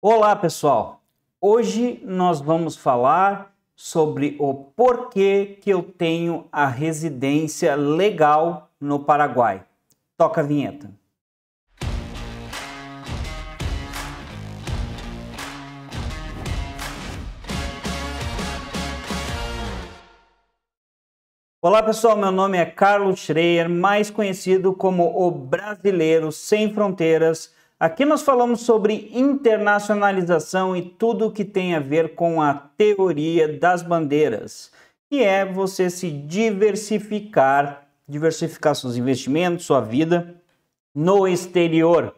Olá, pessoal. Hoje nós vamos falar sobre o porquê que eu tenho a residência legal no Paraguai. Toca a vinheta. Olá pessoal, meu nome é Carlos Schreier, mais conhecido como o Brasileiro Sem Fronteiras Aqui nós falamos sobre internacionalização e tudo o que tem a ver com a teoria das bandeiras, que é você se diversificar, diversificar seus investimentos, sua vida no exterior.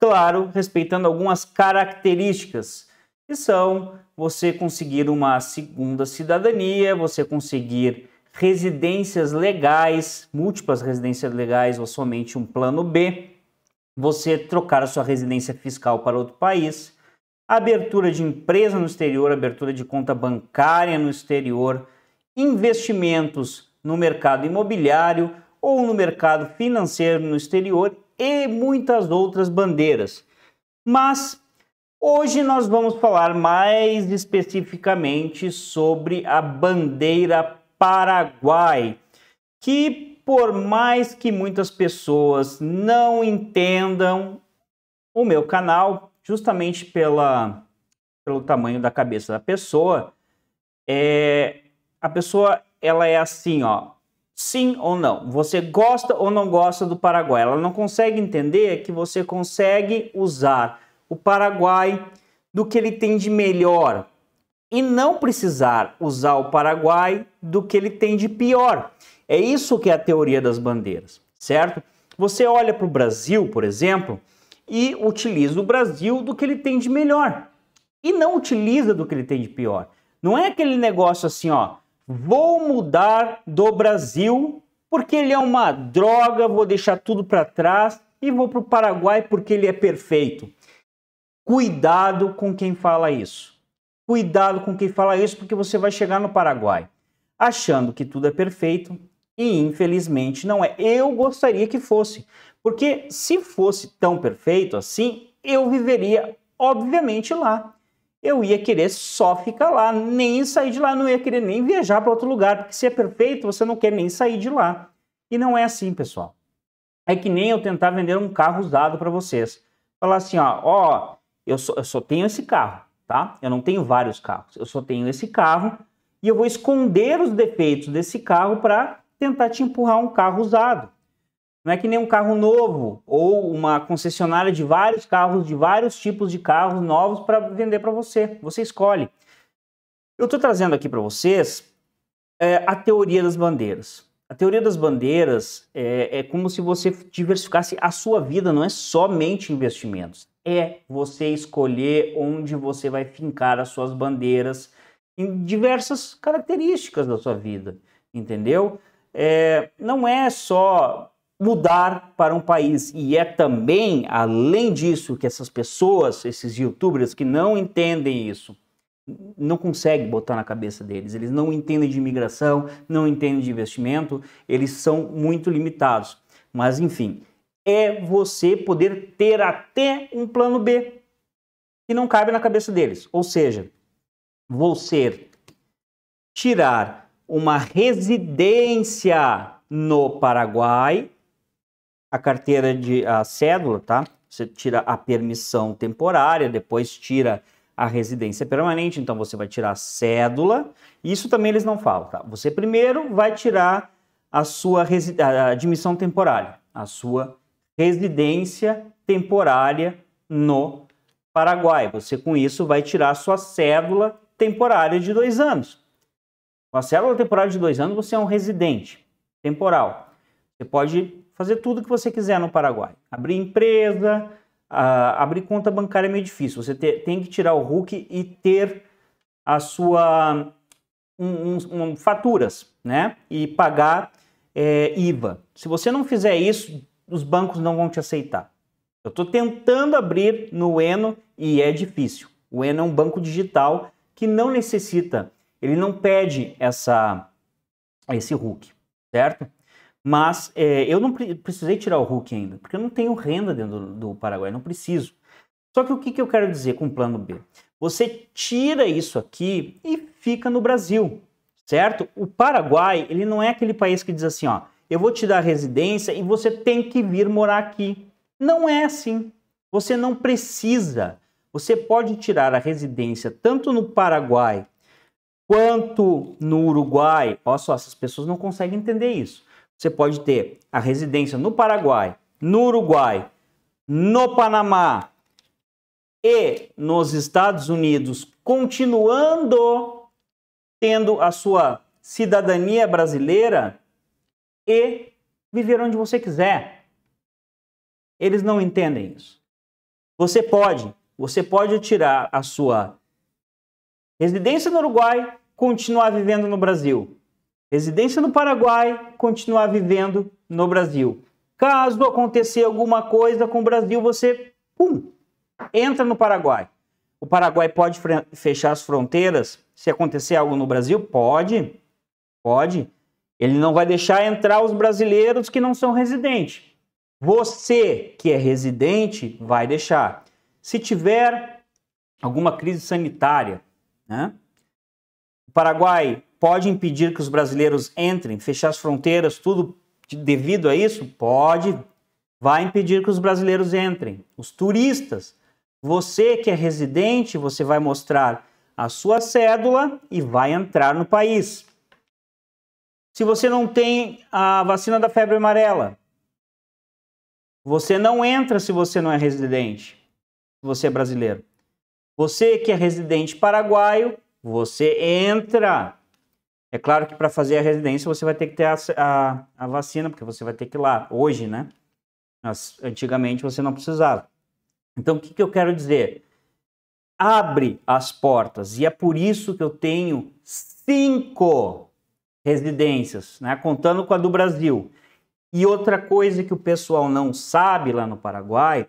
Claro, respeitando algumas características, que são você conseguir uma segunda cidadania, você conseguir residências legais, múltiplas residências legais ou somente um plano B você trocar a sua residência fiscal para outro país, abertura de empresa no exterior, abertura de conta bancária no exterior, investimentos no mercado imobiliário ou no mercado financeiro no exterior e muitas outras bandeiras. Mas hoje nós vamos falar mais especificamente sobre a bandeira Paraguai, que por mais que muitas pessoas não entendam o meu canal, justamente pela, pelo tamanho da cabeça da pessoa, é, a pessoa ela é assim, ó, sim ou não. Você gosta ou não gosta do Paraguai. Ela não consegue entender que você consegue usar o Paraguai do que ele tem de melhor e não precisar usar o Paraguai do que ele tem de pior. É isso que é a teoria das bandeiras, certo? Você olha para o Brasil, por exemplo, e utiliza o Brasil do que ele tem de melhor e não utiliza do que ele tem de pior. Não é aquele negócio assim, ó, vou mudar do Brasil porque ele é uma droga, vou deixar tudo para trás e vou para o Paraguai porque ele é perfeito. Cuidado com quem fala isso. Cuidado com quem fala isso porque você vai chegar no Paraguai achando que tudo é perfeito, e infelizmente não é. Eu gostaria que fosse, porque se fosse tão perfeito assim, eu viveria obviamente lá. Eu ia querer só ficar lá, nem sair de lá, não ia querer nem viajar para outro lugar, porque se é perfeito, você não quer nem sair de lá. E não é assim, pessoal. É que nem eu tentar vender um carro usado para vocês. Falar assim, ó, ó, eu só, eu só tenho esse carro, tá? Eu não tenho vários carros. Eu só tenho esse carro e eu vou esconder os defeitos desse carro para tentar te empurrar um carro usado. Não é que nem um carro novo ou uma concessionária de vários carros, de vários tipos de carros novos para vender para você. Você escolhe. Eu estou trazendo aqui para vocês é, a teoria das bandeiras. A teoria das bandeiras é, é como se você diversificasse a sua vida, não é somente investimentos. É você escolher onde você vai fincar as suas bandeiras em diversas características da sua vida, entendeu? é, não é só mudar para um país e é também, além disso, que essas pessoas, esses youtubers que não entendem isso, não conseguem botar na cabeça deles. Eles não entendem de imigração, não entendem de investimento, eles são muito limitados. Mas enfim, é você poder ter até um plano B que não cabe na cabeça deles. Ou seja, você tirar uma residência no Paraguai, a carteira de a cédula, tá? Você tira a permissão temporária, depois tira a residência permanente, então você vai tirar a cédula. Isso também eles não falam, tá? Você primeiro vai tirar a sua a admissão temporária, a sua residência temporária no Paraguai. Você com isso vai tirar a sua cédula temporária de dois anos. Com a célula temporária de dois anos, você é um residente temporal. Você pode fazer tudo o que você quiser no Paraguai. Abrir empresa, abrir conta bancária é meio difícil. Você tem que tirar o RUC e ter a sua um, um, um, faturas, né? E pagar é, IVA. Se você não fizer isso, os bancos não vão te aceitar. Eu estou tentando abrir no Eno e é difícil. O Eno é um banco digital que não necessita ele não pede essa, esse hook, certo? Mas é, eu não pre precisei tirar o hook ainda, porque eu não tenho renda dentro do, do Paraguai, não preciso. Só que o que, que eu quero dizer com o plano B? Você tira isso aqui e fica no Brasil, certo? O Paraguai, ele não é aquele país que diz assim, ó, eu vou te dar residência e você tem que vir morar aqui. Não é assim. Você não precisa. Você pode tirar a residência tanto no Paraguai Quanto no Uruguai, olha só, essas pessoas não conseguem entender isso. Você pode ter a residência no Paraguai, no Uruguai, no Panamá e nos Estados Unidos, continuando tendo a sua cidadania brasileira e viver onde você quiser. Eles não entendem isso. Você pode, você pode tirar a sua residência no Uruguai, continuar vivendo no Brasil. Residência no Paraguai, continuar vivendo no Brasil. Caso acontecer alguma coisa com o Brasil, você pum, entra no Paraguai. O Paraguai pode fechar as fronteiras se acontecer algo no Brasil? Pode, pode. Ele não vai deixar entrar os brasileiros que não são residentes. Você que é residente vai deixar. Se tiver alguma crise sanitária, né? O Paraguai pode impedir que os brasileiros entrem, fechar as fronteiras, tudo devido a isso? Pode. Vai impedir que os brasileiros entrem. Os turistas, você que é residente, você vai mostrar a sua cédula e vai entrar no país. Se você não tem a vacina da febre amarela, você não entra se você não é residente, se você é brasileiro. Você que é residente paraguaio você entra. É claro que para fazer a residência você vai ter que ter a, a, a, vacina, porque você vai ter que ir lá hoje, né? Mas, antigamente você não precisava. Então, o que, que eu quero dizer? Abre as portas, e é por isso que eu tenho cinco residências, né? contando com a do Brasil. E outra coisa que o pessoal não sabe lá no Paraguai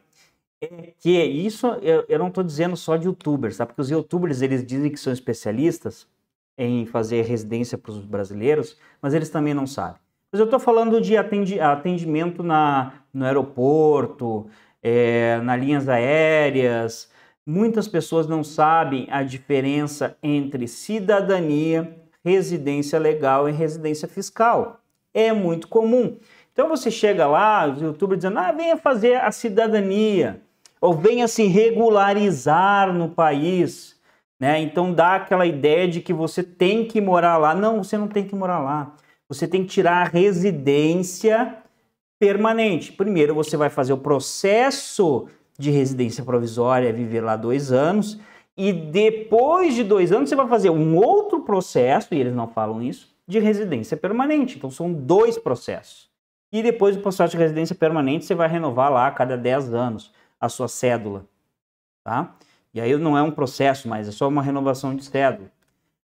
é que é isso eu, eu não estou dizendo só de youtubers, tá? Porque os youtubers eles dizem que são especialistas em fazer residência para os brasileiros, mas eles também não sabem. Mas eu estou falando de atendi, atendimento na, no aeroporto, é, na linhas aéreas. Muitas pessoas não sabem a diferença entre cidadania, residência legal e residência fiscal. É muito comum. Então você chega lá, os youtubers dizendo, ah, venha fazer a cidadania ou venha assim, se regularizar no país, né? Então dá aquela ideia de que você tem que morar lá. Não, você não tem que morar lá. Você tem que tirar a residência permanente. Primeiro você vai fazer o processo de residência provisória, é viver lá dois anos, e depois de dois anos você vai fazer um outro processo, e eles não falam isso, de residência permanente. Então são dois processos. E depois do processo de residência permanente, você vai renovar lá a cada 10 anos a sua cédula, tá? E aí não é um processo mais, é só uma renovação de cédula.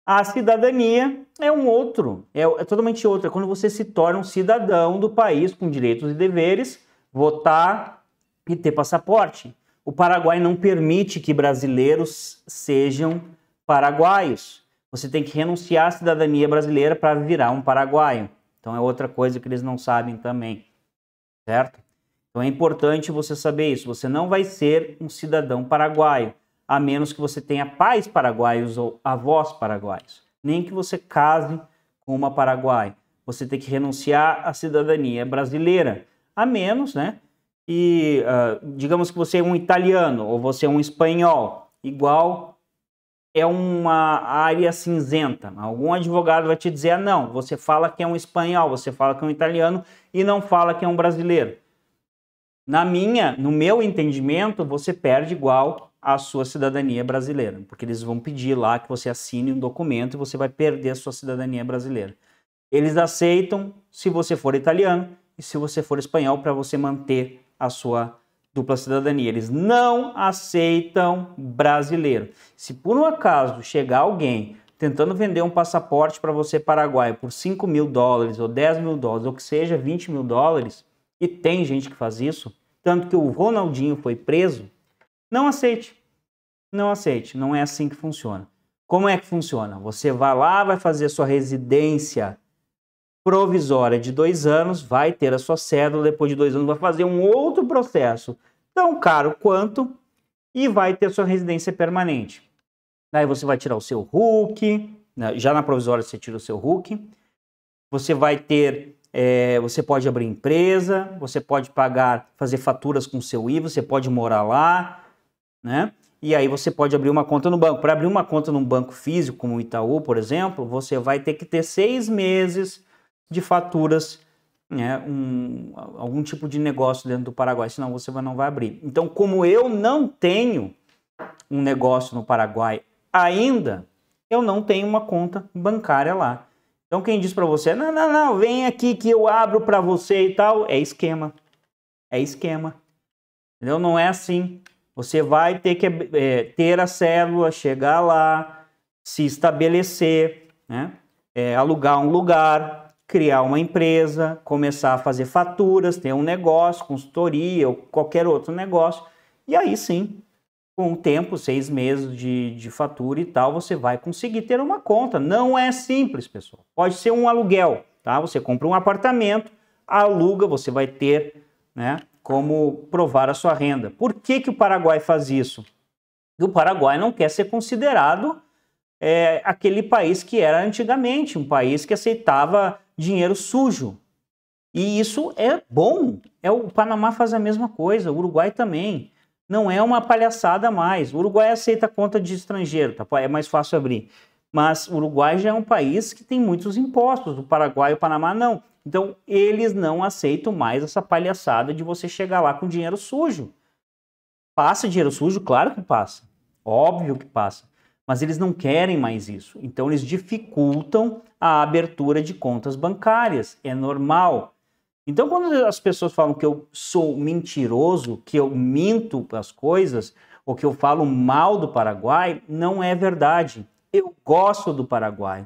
A cidadania é um outro, é, é totalmente outra. É quando você se torna um cidadão do país com direitos e deveres, votar e ter passaporte. O Paraguai não permite que brasileiros sejam paraguaios. Você tem que renunciar à cidadania brasileira para virar um paraguaio. Então é outra coisa que eles não sabem também, certo? Então é importante você saber isso. Você não vai ser um cidadão paraguaio, a menos que você tenha pais paraguaios ou avós paraguaios. Nem que você case com uma paraguaia. Você tem que renunciar à cidadania brasileira, a menos, né? E uh, ah, digamos que você é um italiano ou você é um espanhol, igual é uma área cinzenta. Algum advogado vai te dizer: ah, não, você fala que é um espanhol, você fala que é um italiano e não fala que é um brasileiro. Na minha, no meu entendimento, você perde igual a sua cidadania brasileira, porque eles vão pedir lá que você assine um documento e você vai perder a sua cidadania brasileira. Eles aceitam se você for italiano e se você for espanhol para você manter a sua dupla cidadania. Eles não aceitam brasileiro. Se por um acaso chegar alguém tentando vender um passaporte para você paraguaio por 5 mil dólares ou 10 mil dólares, ou que seja 20 mil dólares, e tem gente que faz isso, tanto que o Ronaldinho foi preso, não aceite. Não aceite, não é assim que funciona. Como é que funciona? Você vai lá, vai fazer a sua residência provisória de dois anos, vai ter a sua cédula, depois de dois anos vai fazer um outro processo tão caro quanto e vai ter sua residência permanente. Daí você vai tirar o seu Hulk, né? já na provisória você tira o seu Hulk, você vai ter é, você pode abrir empresa, você pode pagar, fazer faturas com seu IVA, você pode morar lá, né? E aí você pode abrir uma conta no banco. Para abrir uma conta num banco físico, como o Itaú, por exemplo, você vai ter que ter seis meses de faturas, né? Um, algum tipo de negócio dentro do Paraguai, senão você não vai abrir. Então, como eu não tenho um negócio no Paraguai ainda, eu não tenho uma conta bancária lá. Então quem diz para você, não, não, não, vem aqui que eu abro para você e tal, é esquema. É esquema. Entendeu? Não é assim. Você vai ter que é, ter a célula, chegar lá, se estabelecer, né? É, alugar um lugar, criar uma empresa, começar a fazer faturas, ter um negócio, consultoria ou qualquer outro negócio. E aí sim, com o tempo, seis meses de, de fatura e tal, você vai conseguir ter uma conta. Não é simples, pessoal. Pode ser um aluguel, tá? Você compra um apartamento, aluga, você vai ter, né? Como provar a sua renda. Por que, que o Paraguai faz isso? o Paraguai não quer ser considerado é, aquele país que era antigamente, um país que aceitava dinheiro sujo. E isso é bom. É o Panamá faz a mesma coisa, o Uruguai também. Não é uma palhaçada mais. O Uruguai aceita conta de estrangeiro, tá? é mais fácil abrir. Mas o Uruguai já é um país que tem muitos impostos, o Paraguai e o Panamá não. Então, eles não aceitam mais essa palhaçada de você chegar lá com dinheiro sujo. Passa dinheiro sujo? Claro que passa. Óbvio que passa. Mas eles não querem mais isso. Então, eles dificultam a abertura de contas bancárias. É normal. Então, quando as pessoas falam que eu sou mentiroso, que eu minto as coisas, ou que eu falo mal do Paraguai, não é verdade. Eu gosto do Paraguai.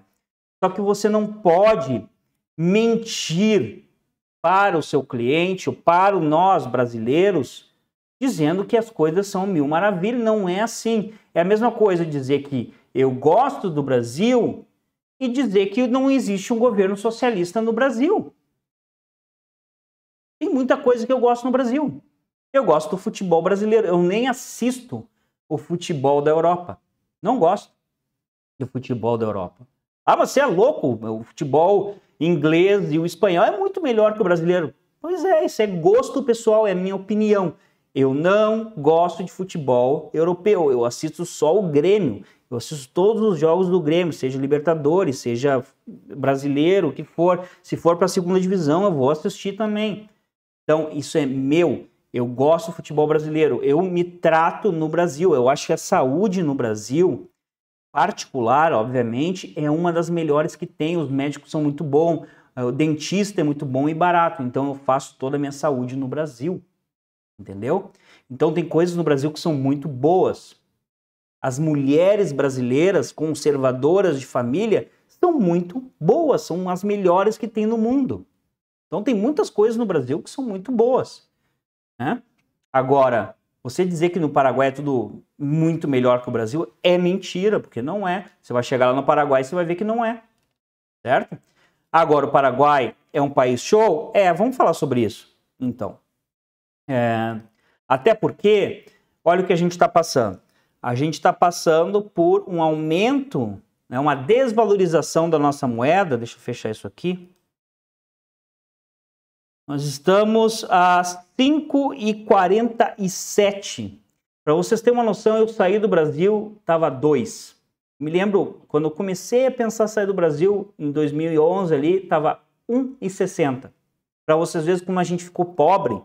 Só que você não pode mentir para o seu cliente ou para nós brasileiros dizendo que as coisas são mil maravilhas. Não é assim. É a mesma coisa dizer que eu gosto do Brasil e dizer que não existe um governo socialista no Brasil. Tem muita coisa que eu gosto no Brasil. Eu gosto do futebol brasileiro. Eu nem assisto o futebol da Europa. Não gosto do futebol da Europa. Ah, você é louco? O futebol inglês e o espanhol é muito melhor que o brasileiro. Pois é, isso é gosto pessoal, é minha opinião. Eu não gosto de futebol europeu. Eu assisto só o Grêmio. Eu assisto todos os jogos do Grêmio, seja Libertadores, seja brasileiro, o que for. Se for para a segunda divisão, eu vou assistir também. Então, isso é meu. Eu gosto do futebol brasileiro. Eu me trato no Brasil. Eu acho que a saúde no Brasil, particular, obviamente, é uma das melhores que tem. Os médicos são muito bons, eh, o dentista é muito bom e barato. Então, eu faço toda a minha saúde no Brasil. Entendeu? Então, tem coisas no Brasil que são muito boas. As mulheres brasileiras conservadoras de família são muito boas, são as melhores que tem no mundo. Então tem muitas coisas no Brasil que são muito boas. Né? Agora, você dizer que no Paraguai é tudo muito melhor que o Brasil é mentira, porque não é. Você vai chegar lá no Paraguai e você vai ver que não é. Certo? Agora, o Paraguai é um país show? É, vamos falar sobre isso. Então, é, até porque, olha o que a gente está passando. A gente está passando por um aumento, né, uma desvalorização da nossa moeda. Deixa eu fechar isso aqui. Nós estamos às 5h47. Para vocês terem uma noção, eu saí do Brasil, estava 2. Me lembro, quando eu comecei a pensar sair do Brasil, em 2011 ali, estava 1,60. Para vocês verem como a gente ficou pobre.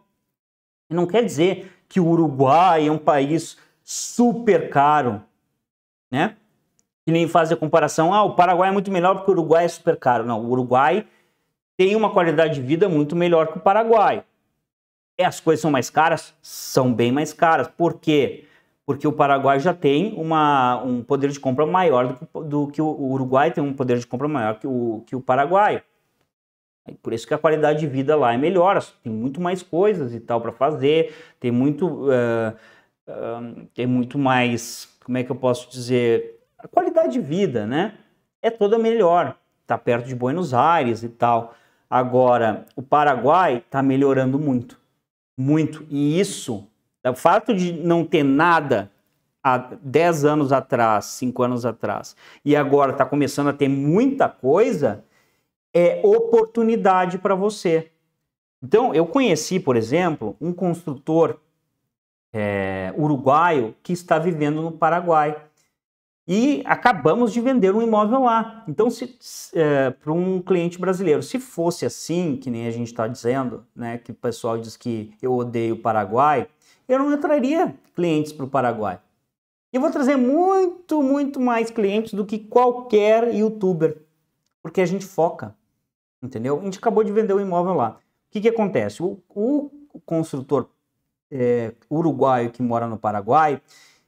não quer dizer que o Uruguai é um país super caro, né? Que nem faz a comparação, ah, o Paraguai é muito melhor porque o Uruguai é super caro. Não, o Uruguai tem uma qualidade de vida muito melhor que o Paraguai. E as coisas são mais caras? São bem mais caras. Por quê? Porque o Paraguai já tem uma, um poder de compra maior do, do que o Uruguai, tem um poder de compra maior que o, que o Paraguai. Por isso que a qualidade de vida lá é melhor, tem muito mais coisas e tal para fazer, tem muito, uh, uh, tem muito mais, como é que eu posso dizer, a qualidade de vida, né? É toda melhor, tá perto de Buenos Aires e tal. Agora, o Paraguai está melhorando muito, muito. E isso, o fato de não ter nada há 10 anos atrás, 5 anos atrás, e agora está começando a ter muita coisa, é oportunidade para você. Então, eu conheci, por exemplo, um construtor é, uruguaio que está vivendo no Paraguai e acabamos de vender um imóvel lá. Então, se é, para um cliente brasileiro, se fosse assim, que nem a gente está dizendo, né, que o pessoal diz que eu odeio o Paraguai, eu não atrairia clientes para o Paraguai. Eu vou trazer muito, muito mais clientes do que qualquer youtuber, porque a gente foca, entendeu? A gente acabou de vender um imóvel lá. O que, que acontece? O, o construtor é, uruguaio que mora no Paraguai,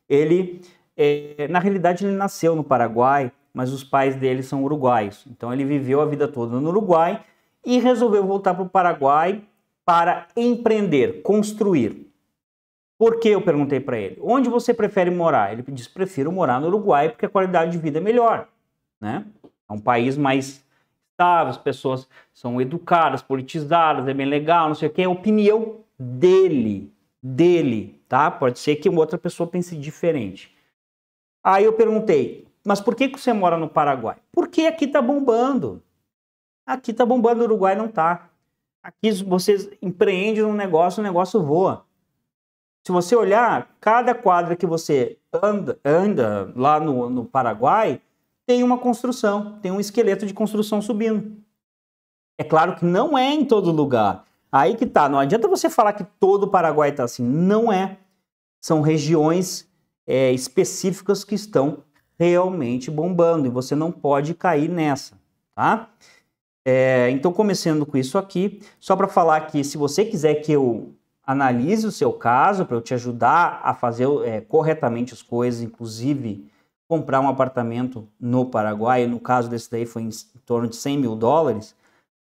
ele é, na realidade, ele nasceu no Paraguai, mas os pais dele são uruguaios. Então, ele viveu a vida toda no Uruguai e resolveu voltar para o Paraguai para empreender, construir. Por que eu perguntei para ele? Onde você prefere morar? Ele disse: prefiro morar no Uruguai porque a qualidade de vida é melhor. Né? É um país mais estável, as pessoas são educadas, politizadas, é bem legal, não sei o que. É a opinião dele, dele, tá? Pode ser que outra pessoa pense diferente. Aí eu perguntei, mas por que, que você mora no Paraguai? Porque aqui tá bombando. Aqui tá bombando, o Uruguai não tá. Aqui você empreende um negócio, o negócio voa. Se você olhar, cada quadra que você anda, anda lá no, no Paraguai tem uma construção, tem um esqueleto de construção subindo. É claro que não é em todo lugar. Aí que tá, não adianta você falar que todo o Paraguai tá assim, não é. São regiões é, específicas que estão realmente bombando e você não pode cair nessa, tá? É, então, começando com isso aqui, só para falar que se você quiser que eu analise o seu caso, para eu te ajudar a fazer é, corretamente as coisas, inclusive comprar um apartamento no Paraguai, no caso desse daí foi em, em torno de 100 mil dólares,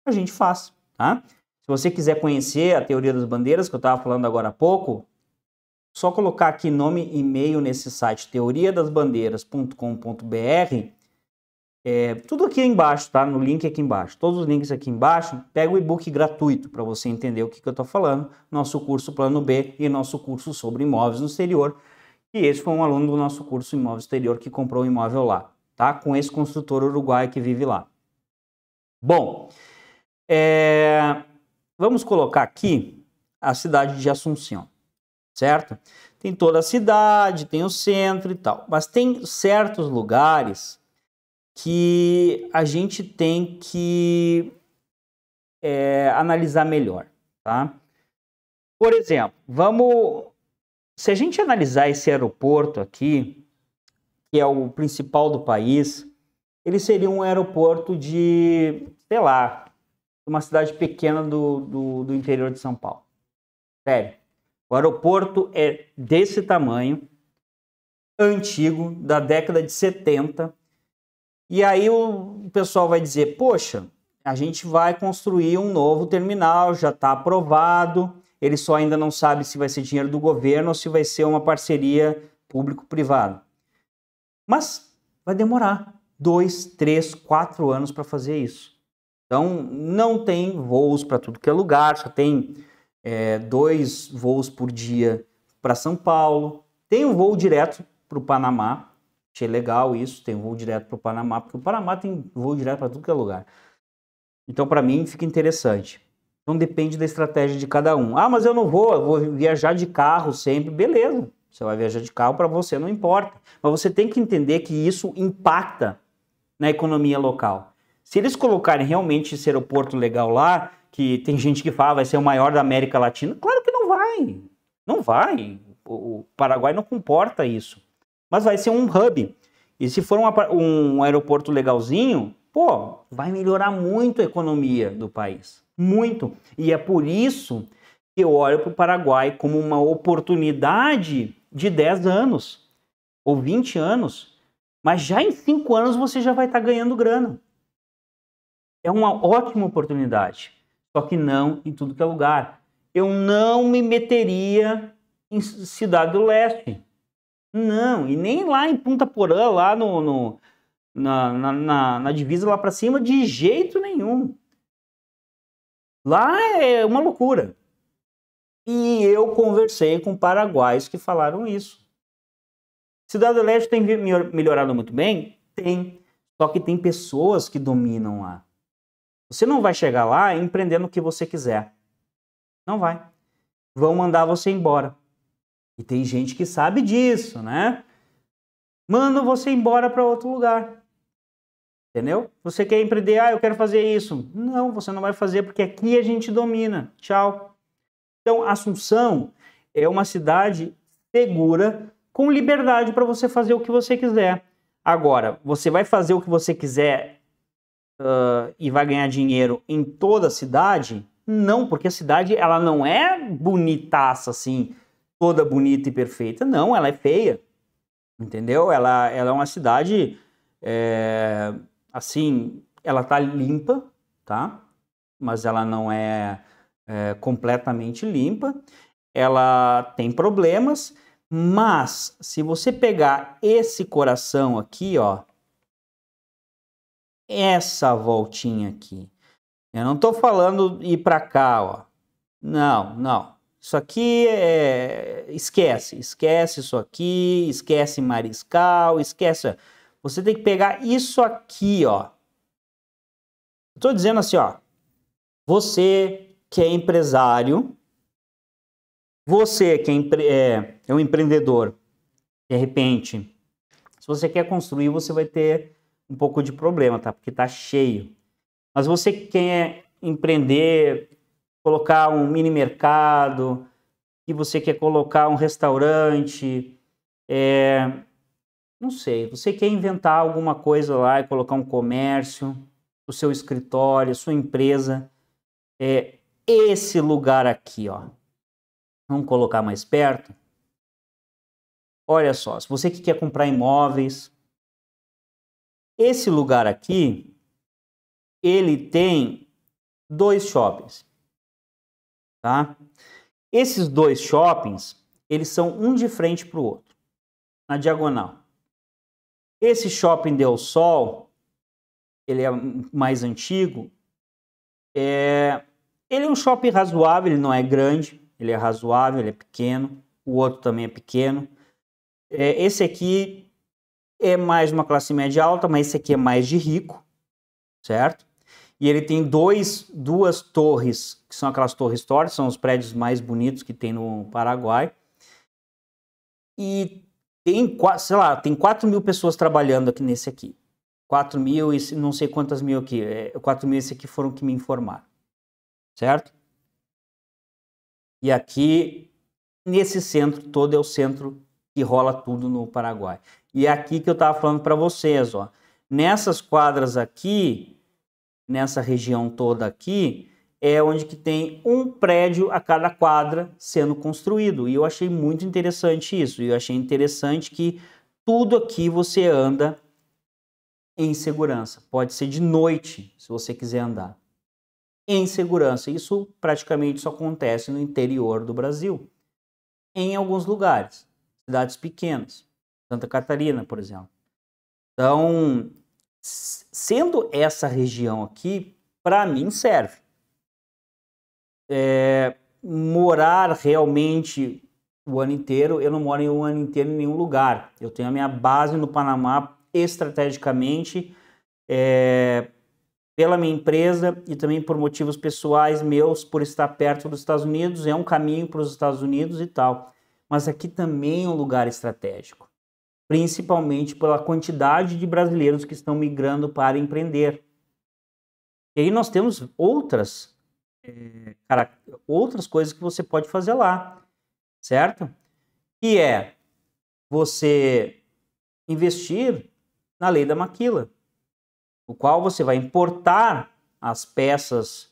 a gente faz, tá? Se você quiser conhecer a teoria das bandeiras, que eu estava falando agora há pouco, só colocar aqui nome e e-mail nesse site teoriadasbandeiras.com.br é, tudo aqui embaixo, tá? No link aqui embaixo. Todos os links aqui embaixo. Pega o e-book gratuito para você entender o que, que eu estou falando. Nosso curso Plano B e nosso curso sobre imóveis no exterior. E esse foi um aluno do nosso curso Imóvel Exterior que comprou um imóvel lá, tá? Com esse construtor uruguaio que vive lá. Bom, é... vamos colocar aqui a cidade de Assunção certo? Tem toda a cidade, tem o centro e tal, mas tem certos lugares que a gente tem que é, analisar melhor, tá? Por exemplo, vamos. Se a gente analisar esse aeroporto aqui, que é o principal do país, ele seria um aeroporto de, sei lá, uma cidade pequena do, do, do interior de São Paulo. Sério. O aeroporto é desse tamanho, antigo, da década de 70. E aí o pessoal vai dizer: poxa, a gente vai construir um novo terminal, já está aprovado, ele só ainda não sabe se vai ser dinheiro do governo ou se vai ser uma parceria público-privada. Mas vai demorar dois, três, quatro anos para fazer isso. Então não tem voos para tudo que é lugar, só tem é, dois voos por dia para São Paulo. Tem um voo direto para o Panamá. Achei legal isso, tem um voo direto para o Panamá, porque o Panamá tem voo direto para tudo que é lugar. Então, para mim, fica interessante. Então, depende da estratégia de cada um. Ah, mas eu não vou, eu vou viajar de carro sempre. Beleza, você vai viajar de carro, para você não importa. Mas você tem que entender que isso impacta na economia local. Se eles colocarem realmente esse aeroporto legal lá, que tem gente que fala vai ser o maior da América Latina. Claro que não vai. Não vai. O Paraguai não comporta isso. Mas vai ser um hub. E se for um, um aeroporto legalzinho, pô, vai melhorar muito a economia do país. Muito. E é por isso que eu olho para o Paraguai como uma oportunidade de 10 anos ou 20 anos. Mas já em 5 anos você já vai estar tá ganhando grana. É uma ótima oportunidade só que não em tudo que é lugar. Eu não me meteria em Cidade do Leste. Não, e nem lá em Punta Porã, lá no, no na, na, na, na divisa lá para cima, de jeito nenhum. Lá é uma loucura. E eu conversei com paraguaios que falaram isso. Cidade do Leste tem melhorado muito bem? Tem. Só que tem pessoas que dominam lá. Você não vai chegar lá empreendendo o que você quiser. Não vai. Vão mandar você embora. E tem gente que sabe disso, né? Manda você embora para outro lugar. Entendeu? Você quer empreender, ah, eu quero fazer isso. Não, você não vai fazer porque aqui a gente domina. Tchau. Então, Assunção é uma cidade segura, com liberdade para você fazer o que você quiser. Agora, você vai fazer o que você quiser uh, e vai ganhar dinheiro em toda a cidade? Não, porque a cidade ela não é bonitaça assim, toda bonita e perfeita. Não, ela é feia, entendeu? Ela, ela é uma cidade é, assim, ela tá limpa, tá? Mas ela não é, é completamente limpa. Ela tem problemas, mas se você pegar esse coração aqui, ó, essa voltinha aqui. Eu não estou falando ir para cá, ó. Não, não. Isso aqui é... esquece, esquece isso aqui, esquece mariscal, esquece. Você tem que pegar isso aqui, ó. Estou dizendo assim, ó. Você que é empresário, você que é, empre... é, é um empreendedor, de repente, se você quer construir, você vai ter um pouco de problema, tá? Porque tá cheio. Mas você que quer é empreender, colocar um mini mercado, que você quer colocar um restaurante, é... não sei, você quer inventar alguma coisa lá e colocar um comércio, o seu escritório, a sua empresa, é esse lugar aqui, ó. Vamos colocar mais perto. Olha só, se você que quer comprar imóveis, esse lugar aqui, ele tem dois shoppings, tá? Esses dois shoppings, eles são um de frente para o outro, na diagonal. Esse shopping Del Sol, ele é mais antigo, é... ele é um shopping razoável, ele não é grande, ele é razoável, ele é pequeno, o outro também é pequeno. É, esse aqui é mais de uma classe média alta, mas esse aqui é mais de rico, certo? E ele tem dois, duas torres, que são aquelas torres tortas, são os prédios mais bonitos que tem no Paraguai. E tem, sei lá, tem 4 mil pessoas trabalhando aqui nesse aqui. 4 mil e não sei quantas mil aqui. 4 é, mil esse aqui foram que me informaram. Certo? E aqui, nesse centro todo, é o centro que rola tudo no Paraguai. E é aqui que eu estava falando para vocês, ó. Nessas quadras aqui, nessa região toda aqui, é onde que tem um prédio a cada quadra sendo construído. E eu achei muito interessante isso. E eu achei interessante que tudo aqui você anda em segurança. Pode ser de noite, se você quiser andar. Em segurança. Isso praticamente só acontece no interior do Brasil. Em alguns lugares, cidades pequenas. Santa Catarina, por exemplo. Então, sendo essa região aqui, para mim serve. É, morar realmente o ano inteiro, eu não moro em um ano inteiro em nenhum lugar. Eu tenho a minha base no Panamá estrategicamente, é, pela minha empresa e também por motivos pessoais meus, por estar perto dos Estados Unidos, é um caminho para os Estados Unidos e tal. Mas aqui também é um lugar estratégico principalmente pela quantidade de brasileiros que estão migrando para empreender. E aí nós temos outras, é, cara, outras coisas que você pode fazer lá, certo? Que é você investir na lei da maquila, o qual você vai importar as peças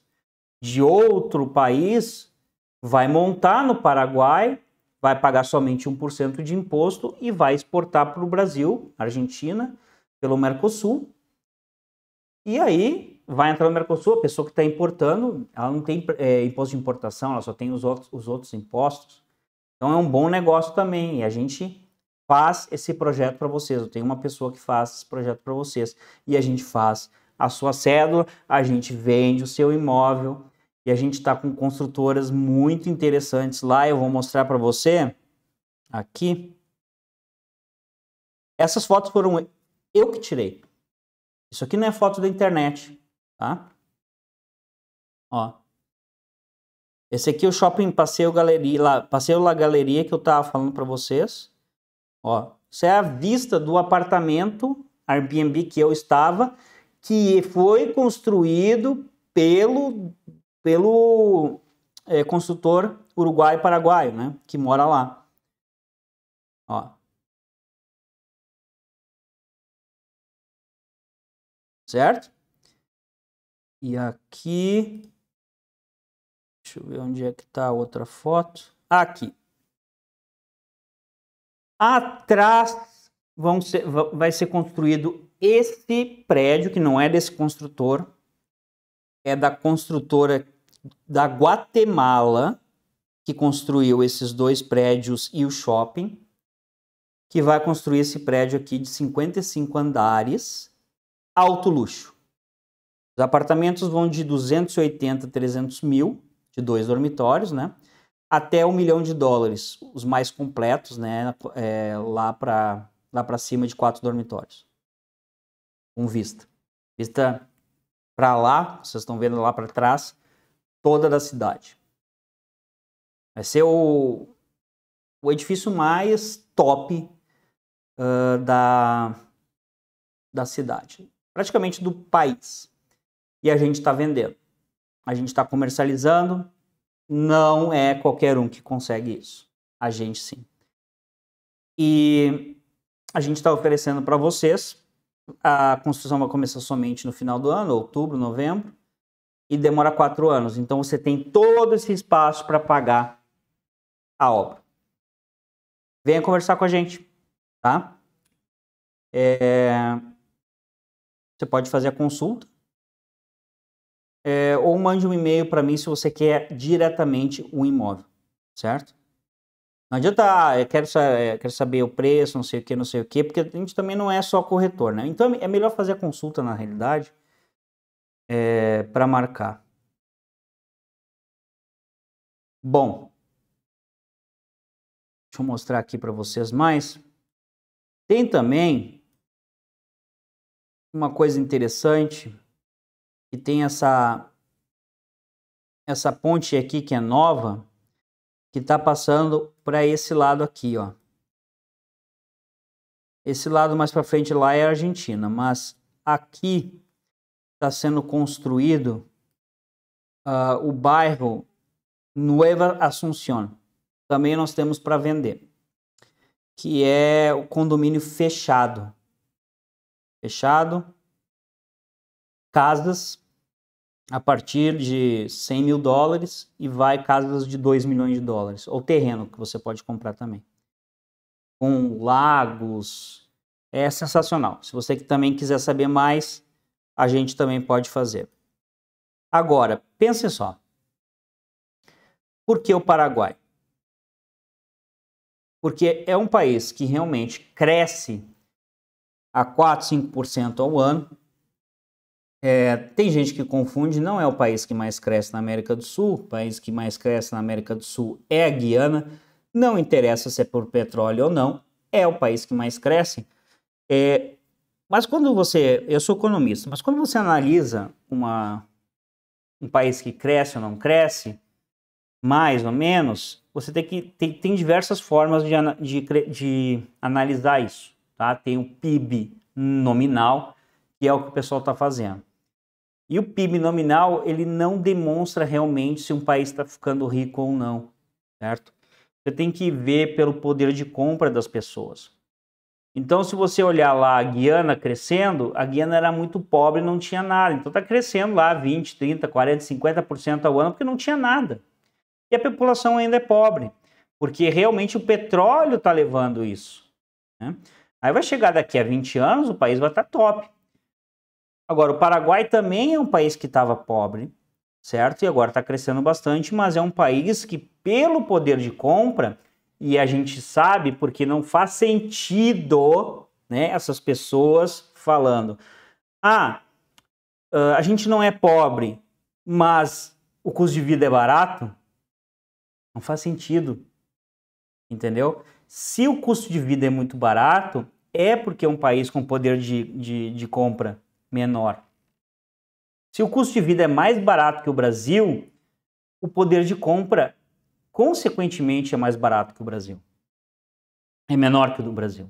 de outro país, vai montar no Paraguai vai pagar somente 1% de imposto e vai exportar para o Brasil, Argentina, pelo Mercosul. E aí vai entrar no Mercosul, a pessoa que está importando, ela não tem é, imposto de importação, ela só tem os outros, os outros impostos. Então é um bom negócio também. E a gente faz esse projeto para vocês. Eu tenho uma pessoa que faz esse projeto para vocês. E a gente faz a sua cédula, a gente vende o seu imóvel e a gente está com construtoras muito interessantes lá. Eu vou mostrar para você aqui. Essas fotos foram eu que tirei. Isso aqui não é foto da internet, tá? Ó. Esse aqui é o shopping passeio galeria, lá, passeio lá galeria que eu tava falando para vocês. Ó, isso é a vista do apartamento Airbnb que eu estava, que foi construído pelo pelo é, consultor uruguai-paraguaio, né? Que mora lá. Ó. Certo? E aqui. Deixa eu ver onde é que está a outra foto. Aqui. Atrás vão ser, vai ser construído esse prédio, que não é desse construtor, é da construtora da Guatemala, que construiu esses dois prédios e o shopping, que vai construir esse prédio aqui de 55 andares, alto luxo. Os apartamentos vão de 280 a 300 mil, de dois dormitórios, né? Até um milhão de dólares, os mais completos, né? É, lá para lá cima de quatro dormitórios. Com vista. Vista para lá, vocês estão vendo lá para trás, toda da cidade. Vai ser o, o edifício mais top uh, da, da cidade, praticamente do país. E a gente está vendendo, a gente está comercializando. Não é qualquer um que consegue isso. A gente sim. E a gente está oferecendo para vocês a construção vai começar somente no final do ano, outubro, novembro, e demora quatro anos. Então você tem todo esse espaço para pagar a obra. Venha conversar com a gente, tá? É... Você pode fazer a consulta é... ou mande um e-mail para mim se você quer diretamente um imóvel, certo? Não adianta, ah, eu quero, eu eh, quero saber o preço, não sei o que, não sei o que, porque a gente também não é só corretor, né? Então é melhor fazer a consulta na realidade é, eh, para marcar. Bom, deixa eu mostrar aqui para vocês mais. Tem também uma coisa interessante que tem essa essa ponte aqui que é nova que está passando para esse lado aqui, ó. Esse lado mais para frente lá é a Argentina, mas aqui está sendo construído uh, o bairro Nueva Assunção. Também nós temos para vender, que é o condomínio fechado. Fechado. Casas a partir de 100 mil dólares e vai casas de 2 milhões de dólares, ou terreno que você pode comprar também. Com lagos, é sensacional. Se você também quiser saber mais, a gente também pode fazer. Agora, pense só. Por que o Paraguai? Porque é um país que realmente cresce a 4, 5% ao ano, é, tem gente que confunde, não é o país que mais cresce na América do Sul, o país que mais cresce na América do Sul é a Guiana, não interessa se é por petróleo ou não, é o país que mais cresce. É, mas quando você, eu sou economista, mas quando você analisa uma, um país que cresce ou não cresce, mais ou menos, você tem que tem, tem diversas formas de, de, de analisar isso, tá? Tem o PIB nominal, que é o que o pessoal está fazendo. E o PIB nominal, ele não demonstra realmente se um país está ficando rico ou não, certo? Você tem que ver pelo poder de compra das pessoas. Então, se você olhar lá a Guiana crescendo, a Guiana era muito pobre, não tinha nada. Então, está crescendo lá 20, 30, 40, 50% ao ano, porque não tinha nada. E a população ainda é pobre, porque realmente o petróleo está levando isso. Né? Aí vai chegar daqui a 20 anos, o país vai estar tá top. Agora, o Paraguai também é um país que estava pobre, certo? E agora está crescendo bastante, mas é um país que, pelo poder de compra, e a gente sabe porque não faz sentido né, essas pessoas falando: ah, a gente não é pobre, mas o custo de vida é barato. Não faz sentido, entendeu? Se o custo de vida é muito barato, é porque é um país com poder de, de, de compra menor. Se o custo de vida é mais barato que o Brasil, o poder de compra, consequentemente, é mais barato que o Brasil. É menor que o do Brasil.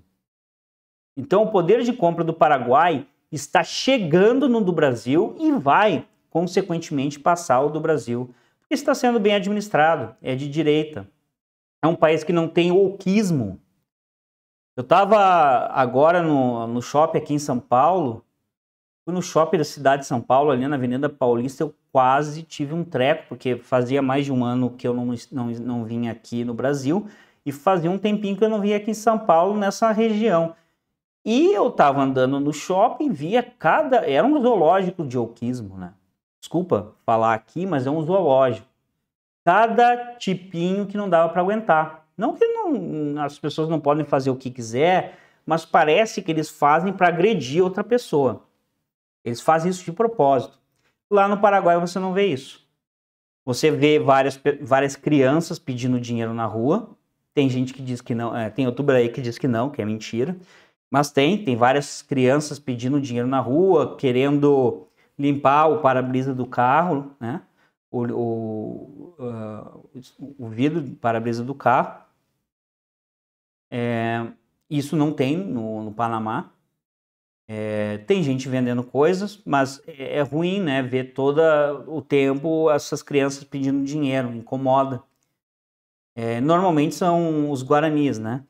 Então, o poder de compra do Paraguai está chegando no do Brasil e vai, consequentemente, passar o do Brasil, porque está sendo bem administrado, é de direita. É um país que não tem oquismo. Eu estava agora no, no shopping aqui em São Paulo Fui no shopping da cidade de São Paulo, ali na Avenida Paulista, eu quase tive um treco, porque fazia mais de um ano que eu não, não, não vinha aqui no Brasil, e fazia um tempinho que eu não vinha aqui em São Paulo, nessa região. E eu tava andando no shopping, via cada. Era um zoológico de oquismo, né? Desculpa falar aqui, mas é um zoológico. Cada tipinho que não dava para aguentar. Não que não, as pessoas não podem fazer o que quiser, mas parece que eles fazem para agredir outra pessoa. Eles fazem isso de propósito. Lá no Paraguai você não vê isso. Você vê várias, várias crianças pedindo dinheiro na rua. Tem gente que diz que não, é, tem youtuber aí que diz que não, que é mentira. Mas tem, tem várias crianças pedindo dinheiro na rua, querendo limpar o para-brisa do carro, né? O, o, uh, o vidro do para-brisa do carro. É, isso não tem no, no Panamá. É, tem gente vendendo coisas, mas é, é ruim, né? Ver todo o tempo essas crianças pedindo dinheiro, incomoda. É, normalmente são os guaranis, né?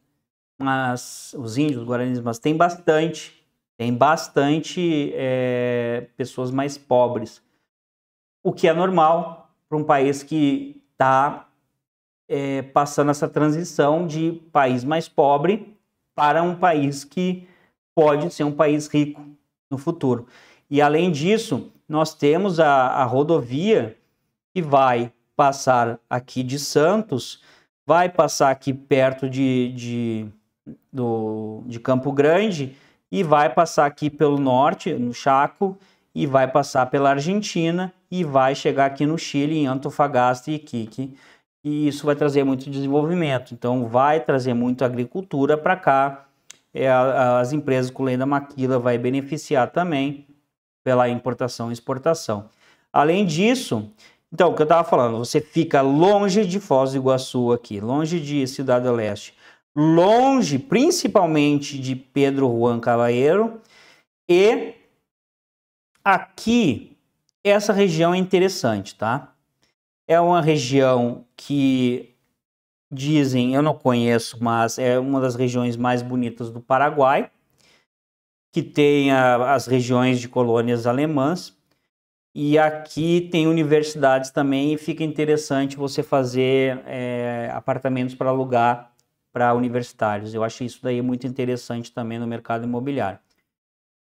Mas os índios, os guaranis, mas tem bastante, tem bastante é, pessoas mais pobres, o que é normal para um país que está é, passando essa transição de país mais pobre para um país que pode ser um país rico no futuro. E além disso, nós temos a, a rodovia que vai passar aqui de Santos, vai passar aqui perto de, de, do, de Campo Grande e vai passar aqui pelo norte, no Chaco, e vai passar pela Argentina e vai chegar aqui no Chile, em Antofagasta e Iquique. E isso vai trazer muito desenvolvimento. Então, vai trazer muito agricultura para cá, é as empresas com lenda maquila vai beneficiar também pela importação e exportação. Além disso, então, o que eu estava falando, você fica longe de Foz do Iguaçu aqui, longe de Cidade do Leste, longe principalmente de Pedro Juan Cavalheiro e aqui essa região é interessante, tá? É uma região que dizem, eu não conheço, mas é uma das regiões mais bonitas do Paraguai, que tem a, as regiões de colônias alemãs. E aqui tem universidades também e fica interessante você fazer é, apartamentos para alugar para universitários. Eu acho isso daí muito interessante também no mercado imobiliário.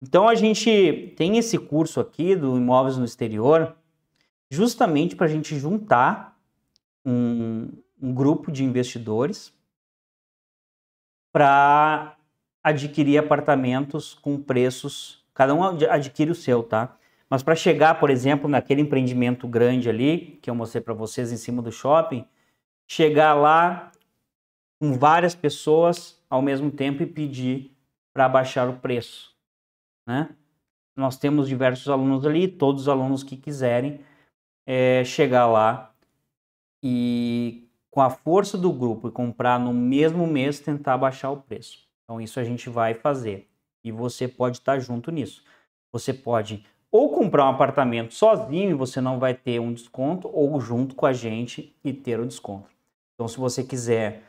Então a gente tem esse curso aqui do Imóveis no Exterior justamente para a gente juntar um, um grupo de investidores para adquirir apartamentos com preços, cada um adquire o seu, tá? Mas para chegar, por exemplo, naquele empreendimento grande ali, que eu mostrei para vocês em cima do shopping, chegar lá com várias pessoas ao mesmo tempo e pedir para baixar o preço, né? Nós temos diversos alunos ali, todos os alunos que quiserem é, chegar lá e com a força do grupo e comprar no mesmo mês, tentar baixar o preço. Então, isso a gente vai fazer e você pode estar junto nisso. Você pode ou comprar um apartamento sozinho e você não vai ter um desconto, ou junto com a gente e ter o um desconto. Então, se você quiser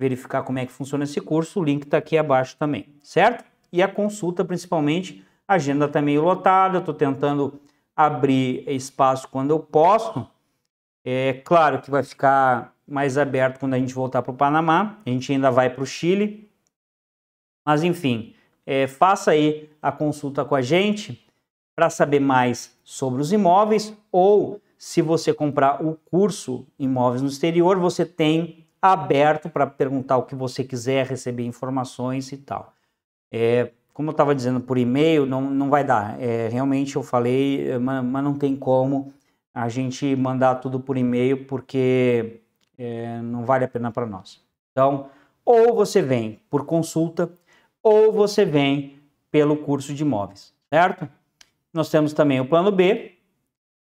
verificar como é que funciona esse curso, o link está aqui abaixo também, certo? E a consulta, principalmente, a agenda está meio lotada, estou tentando abrir espaço quando eu posso, é claro que vai ficar mais aberto quando a gente voltar para o Panamá, a gente ainda vai para o Chile. Mas enfim, é, faça aí a consulta com a gente para saber mais sobre os imóveis ou se você comprar o curso Imóveis no Exterior, você tem aberto para perguntar o que você quiser, receber informações e tal. É, como eu estava dizendo por e-mail, não, não vai dar. É, realmente eu falei, é, mas, mas não tem como a gente mandar tudo por e-mail porque é, não vale a pena para nós. Então, ou você vem por consulta ou você vem pelo curso de imóveis, certo? Nós temos também o plano B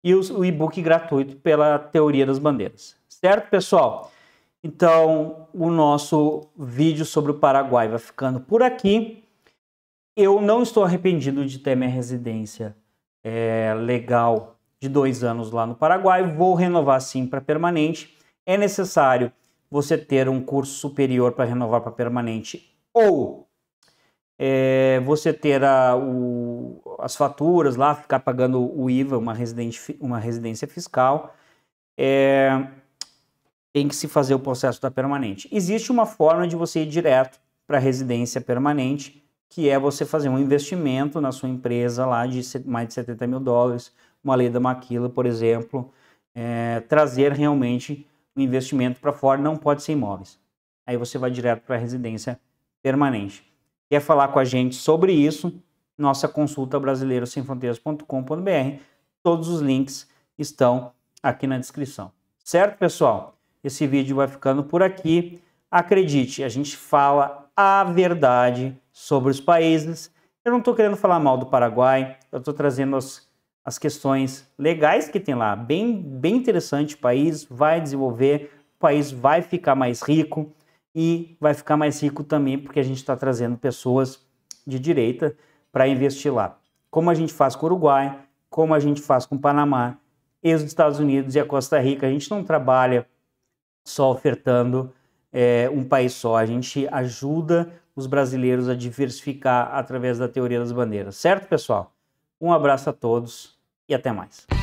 e o e-book gratuito pela Teoria das Bandeiras, certo, pessoal? Então, o nosso vídeo sobre o Paraguai vai ficando por aqui. Eu não estou arrependido de ter minha residência é, legal de dois anos lá no Paraguai, vou renovar sim para permanente. É necessário você ter um curso superior para renovar para permanente ou é, você ter a, o, as faturas lá, ficar pagando o IVA, uma, residente, uma residência fiscal, é, tem que se fazer o processo da permanente. Existe uma forma de você ir direto para residência permanente, que é você fazer um investimento na sua empresa lá de mais de 70 mil dólares uma lei da maquila, por exemplo, é, trazer realmente o um investimento para fora, não pode ser imóveis. Aí você vai direto para a residência permanente. Quer falar com a gente sobre isso? Nossa consulta brasileira sem fronteiras.com.br. Todos os links estão aqui na descrição. Certo, pessoal? Esse vídeo vai ficando por aqui. Acredite, a gente fala a verdade sobre os países. Eu não estou querendo falar mal do Paraguai, eu estou trazendo as as questões legais que tem lá. Bem, bem interessante, o país vai desenvolver, o país vai ficar mais rico e vai ficar mais rico também porque a gente está trazendo pessoas de direita para investir lá. Como a gente faz com o Uruguai, como a gente faz com o Panamá, e os Estados Unidos e a Costa Rica. A gente não trabalha só ofertando é, um país só, a gente ajuda os brasileiros a diversificar através da teoria das bandeiras. Certo, pessoal? Um abraço a todos e até mais.